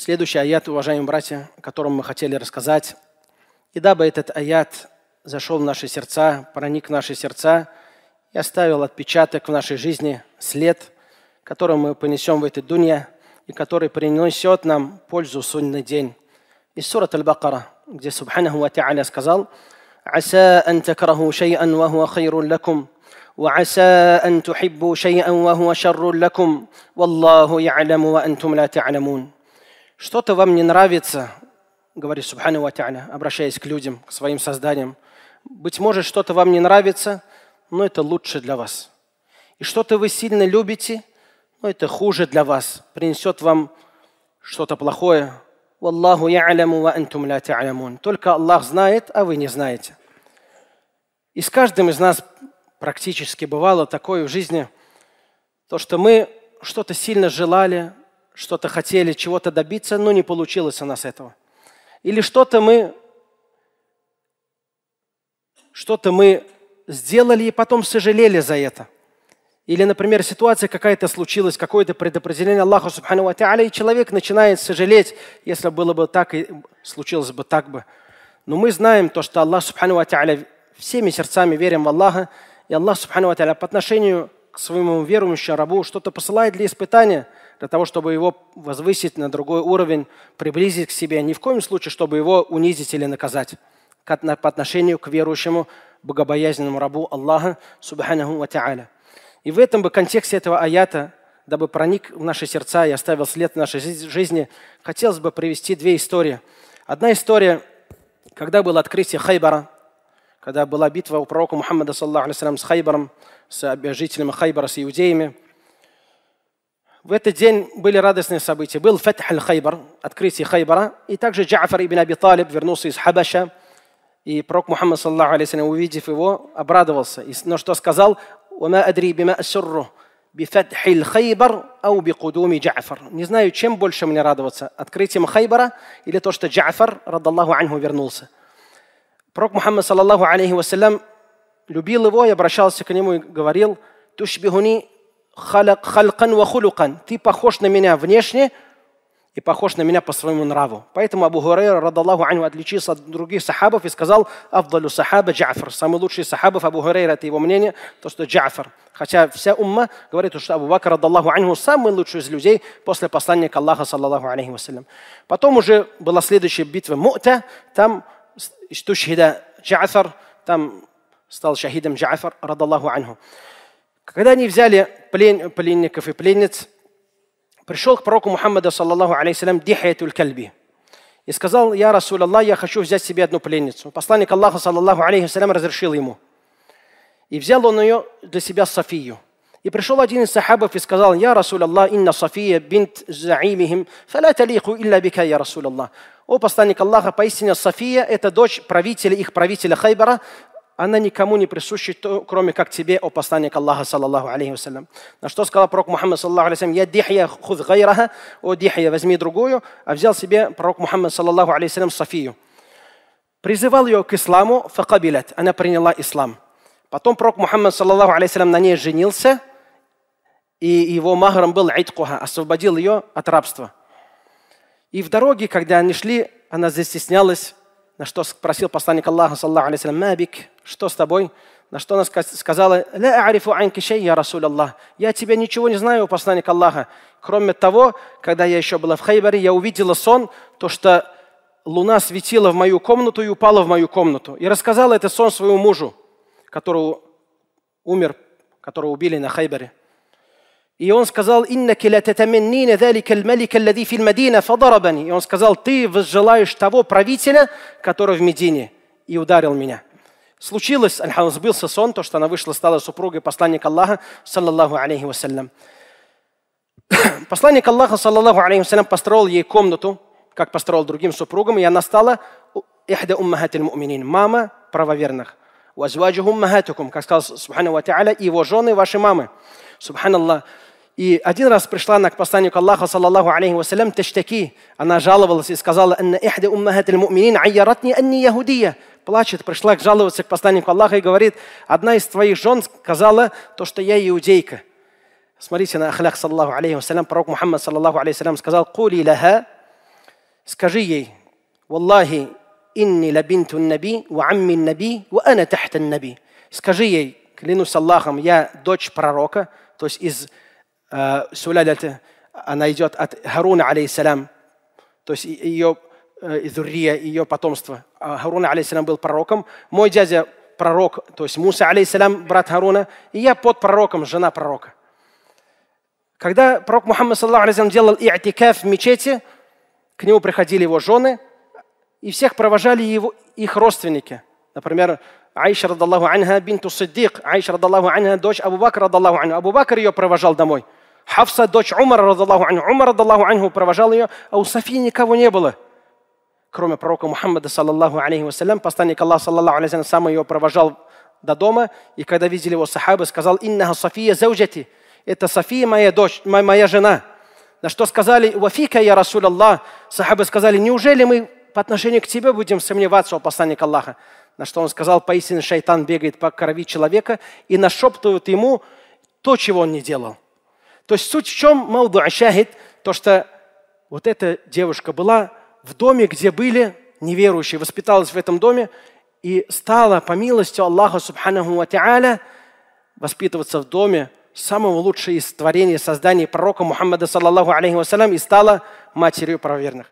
Следующий аят, уважаемые братья, о котором мы хотели рассказать. И дабы этот аят зашел в наши сердца, проник в наши сердца и оставил отпечаток в нашей жизни, след, который мы понесем в этой дунья и который принесет нам пользу в судный день. Из сурат Аль-Бакара, где Субханаху Ва сказал, «Аса ан такраху шай'ан ва хуа хайрун лакум, وعسى أن تحبوا شيئا وهو شر لكم والله يعلم وأنتم لا تعلمون что-то вам не нравится, говорит Субхану Ватяля, обращаясь к людям, к своим созданиям. Быть может, что-то вам не нравится, но это лучше для вас. И что-то вы сильно любите, но это хуже для вас, принесет вам что-то плохое. Валлаху я'ляму ва антум ля та'лямун. Только Аллах знает, а вы не знаете. И с каждым из нас практически бывало такое в жизни, то, что мы что-то сильно желали, что-то хотели, чего-то добиться, но не получилось у нас этого. Или что-то мы, что-то мы сделали и потом сожалели за это. Или, например, ситуация какая-то случилась, какое-то предопределение Аллаха Субхану Ва и человек начинает сожалеть, если было бы так, и случилось бы так бы. Но мы знаем то, что Аллах Субхану Ва всеми сердцами верим в Аллаха, и Аллах Субхану Ва по отношению к своему верующему рабу что-то посылает для испытания – для того, чтобы его возвысить на другой уровень, приблизить к себе, ни в коем случае, чтобы его унизить или наказать по отношению к верующему богобоязненному рабу Аллаха Субханаху Ва Та'аля. И в этом бы контексте этого аята, дабы проник в наши сердца и оставил след в нашей жизни, хотелось бы привести две истории. Одна история, когда было открытие Хайбара, когда была битва у пророка Мухаммада саллаху с Хайбаром, с э, жителями Хайбара, с иудеями – в этот день были радостные события. Был Фатх аль-Хайбар, открытие Хайбара. И также Джафар ибн Аби Талиб вернулся из Хабаша. И пророк Мухаммад, саллаху алейхи увидев его, обрадовался. Но что сказал? «Ума адри бима асурру бифатх аль-Хайбар ау бикудуми Джафар». Не знаю, чем больше мне радоваться. Открытием Хайбара или то, что Джафар, радаллаху анху, вернулся. Пророк Мухаммад, саллаху алейхи вассалям, любил его и обращался к нему и говорил, «Тушбихуни халяк, халькан ва Ты похож на меня внешне и похож на меня по своему нраву. Поэтому Абу Хурейра, радаллаху аню, отличился от других сахабов и сказал «Авдалю сахаба Джафар». Самый лучший сахабов Абу Хурейра, это его мнение, то, что Джафар. Хотя вся умма говорит, что Абу Бакр, радаллаху аню, самый лучший из людей после посланника Аллаха, саллаллаху алейхи вассалям. Потом уже была следующая битва Му'та, там Штушхида Джафар, там стал шахидом Джафар, радаллаху анху. Когда они взяли плен, пленников и пленниц, пришел к пророку Мухаммада, саллаллаху алейсалям, Дихаятуль Кальби, и сказал, «Я, Расул Аллах, я хочу взять себе одну пленницу». Посланник Аллаха, саллаллаху алейхиссалям, разрешил ему. И взял он ее для себя Софию. И пришел один из сахабов и сказал, «Я, Расул Аллах, инна София бинт заимихим, фаля талиху илля бика, я Расул Аллах». «О посланник Аллаха, поистине София – это дочь правителя, их правителя Хайбара, она никому не присуща, кроме как тебе, о посланник Аллаха, саллаллаху алейхи вассалям. На что сказал пророк Мухаммад, саллаллаху алейхи вассалям, «Я дихья худ гайраха, о дихья, возьми другую», а взял себе пророк Мухаммад, саллаллаху алейхи вассалям, Софию. Призывал ее к исламу, факабилят, она приняла ислам. Потом пророк Мухаммад, саллаллаху алейхи вассалям, на ней женился, и его махром был Айткуха, освободил ее от рабства. И в дороге, когда они шли, она застеснялась, на что спросил посланник Аллаха, саллаху алейхи вассалям, «Мабик, что с тобой? На что она сказала, «Ля арифу анки шейя, «Я тебя ничего не знаю, посланник Аллаха». Кроме того, когда я еще была в Хайбаре, я увидела сон, то, что луна светила в мою комнату и упала в мою комнату. И рассказала этот сон своему мужу, который умер, которого убили на Хайбаре. И он сказал, «Иннаки ла татаманнина залика аль-малика фадарабани». И он сказал, «Ты возжелаешь того правителя, который в Медине, и ударил меня» случилось, аль сбылся сон, то, что она вышла, стала супругой посланника Аллаха, саллаллаху алейхи вассалям. Посланник Аллаха, саллаллаху алейхи вассалям, построил ей комнату, как построил другим супругам, и она стала ихда уммахатиль муминин, мама правоверных. Уазваджухум махатукум, как сказал Субхану Ва и его жены ваши мамы. Субханаллах. И один раз пришла она к посланнику Аллаха, саллаллаху алейхи вассалям, тештаки, Она жаловалась и сказала, «Анна ихда уммахатиль муминин айяратни анни яхудия» плачет, пришла жаловаться к посланнику Аллаха и говорит, одна из твоих жен сказала то, что я иудейка. Смотрите на ахлях, саллаху алейхи вассалям, пророк Мухаммад, саллаху алейхи вассалям, сказал, «Кули лаха, скажи ей, «Валлахи, инни лабинту наби, ва амми наби, ва ана тахта наби». Скажи ей, клянусь Аллахом, я дочь пророка, то есть из э, сулялята, она идет от Харуна, алейхиссалям, то есть ее Э, Изурия и ее потомство. А Харуна алейсалям, был пророком. Мой дядя пророк, то есть Муса, алейсалям, брат Харуна. И я под пророком, жена пророка. Когда пророк Мухаммад, саллаху алейсалям, делал иатикаф в мечети, к нему приходили его жены, и всех провожали его, их родственники. Например, Аиша, радаллаху анха, бинту Саддик, Аиша, радаллаху анха, дочь Абу Бакра радаллаху анха. Абу Бакр ее провожал домой. Хавса дочь Умара, радаллаху анха. Умар, радаллаху анху, провожал ее, а у Софии никого не было – кроме пророка Мухаммада, саллаллаху алейхи вассалям, посланник Аллаха, саллаллаху алейхи вассалям, сам его провожал до дома, и когда видели его сахабы, сказал, «Иннаха София зауджати» – «Это София моя дочь, моя, моя жена». На что сказали, «Вафика я Расуль Аллах». Сахабы сказали, «Неужели мы по отношению к тебе будем сомневаться, о посланник Аллаха?» На что он сказал, «Поистине шайтан бегает по крови человека и нашептывает ему то, чего он не делал». То есть суть в чем, Мауду Ашахид, то, что вот эта девушка была – в доме, где были неверующие, воспиталась в этом доме и стала по милости Аллаха Субханаху Ва воспитываться в доме самого лучшего из творений, создания пророка Мухаммада, саллаллаху алейхи вассалям, и стала матерью правоверных.